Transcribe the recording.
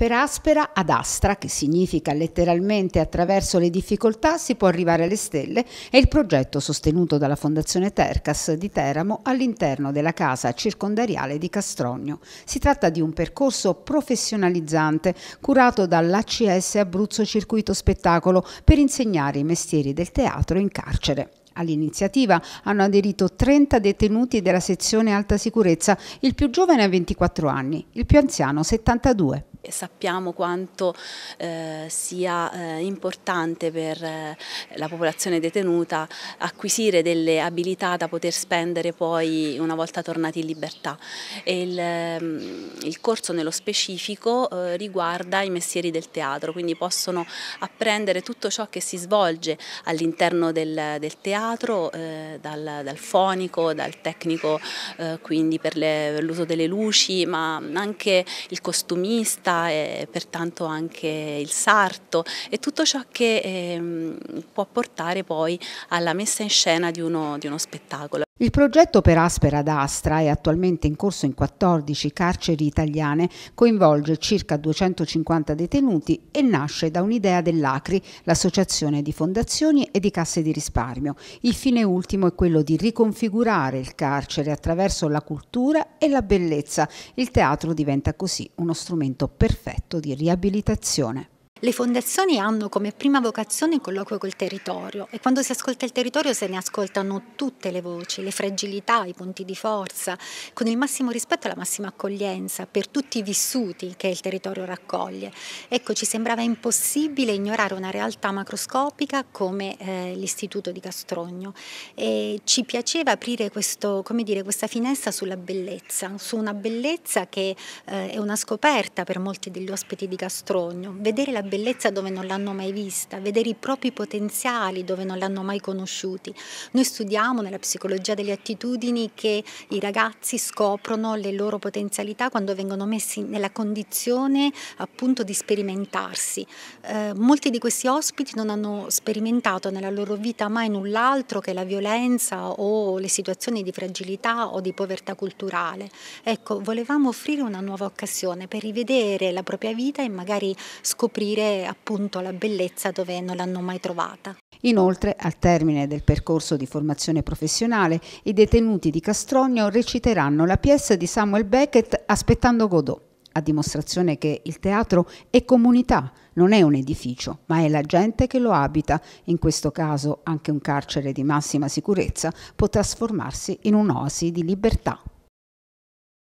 Per aspera ad astra, che significa letteralmente attraverso le difficoltà si può arrivare alle stelle, è il progetto sostenuto dalla Fondazione Tercas di Teramo all'interno della casa circondariale di Castrogno. Si tratta di un percorso professionalizzante curato dall'ACS Abruzzo Circuito Spettacolo per insegnare i mestieri del teatro in carcere. All'iniziativa hanno aderito 30 detenuti della sezione alta sicurezza, il più giovane ha 24 anni, il più anziano 72. Sappiamo quanto eh, sia eh, importante per eh, la popolazione detenuta acquisire delle abilità da poter spendere poi una volta tornati in libertà. Il, ehm, il, corso nello specifico eh, riguarda i mestieri del teatro, quindi possono apprendere tutto ciò che si svolge all'interno del, del teatro teatro, eh, dal, dal, fonico, dal tecnico, eh, quindi per l'uso delle luci, ma anche il costumista e pertanto anche il sarto e tutto ciò che ehm, può portare poi alla messa in scena di uno, di uno spettacolo. Il progetto per Aspera d'Astra è attualmente in corso in 14 carceri italiane, coinvolge circa 250 detenuti e nasce da un'idea dell'ACRI, l'associazione di fondazioni e di casse di risparmio. Il fine ultimo è quello di riconfigurare il carcere attraverso la cultura e la bellezza. Il teatro diventa così uno strumento perfetto di riabilitazione. Le fondazioni hanno come prima vocazione il colloquio col territorio e quando si ascolta il territorio se ne ascoltano tutte le voci, le fragilità, i punti di forza, con il massimo rispetto e la massima accoglienza per tutti i vissuti che il territorio raccoglie. Ecco, ci sembrava impossibile ignorare una realtà macroscopica come eh, l'istituto di Castrogno e ci piaceva aprire questo, dire, questa finestra sulla bellezza, su una bellezza che eh, è una scoperta per molti degli ospiti di Castrogno, vedere la bellezza dove non l'hanno mai vista, vedere i propri potenziali dove non l'hanno mai conosciuti. Noi studiamo nella psicologia delle attitudini che i ragazzi scoprono le loro potenzialità quando vengono messi nella condizione appunto di sperimentarsi. Eh, molti di questi ospiti non hanno sperimentato nella loro vita mai null'altro che la violenza o le situazioni di fragilità o di povertà culturale. Ecco, volevamo offrire una nuova occasione per rivedere la propria vita e magari scoprire scoprire appunto la bellezza dove non l'hanno mai trovata. Inoltre, al termine del percorso di formazione professionale, i detenuti di Castrogno reciteranno la pièce di Samuel Beckett Aspettando Godot, a dimostrazione che il teatro è comunità, non è un edificio, ma è la gente che lo abita. In questo caso anche un carcere di massima sicurezza può trasformarsi in un'oasi di libertà.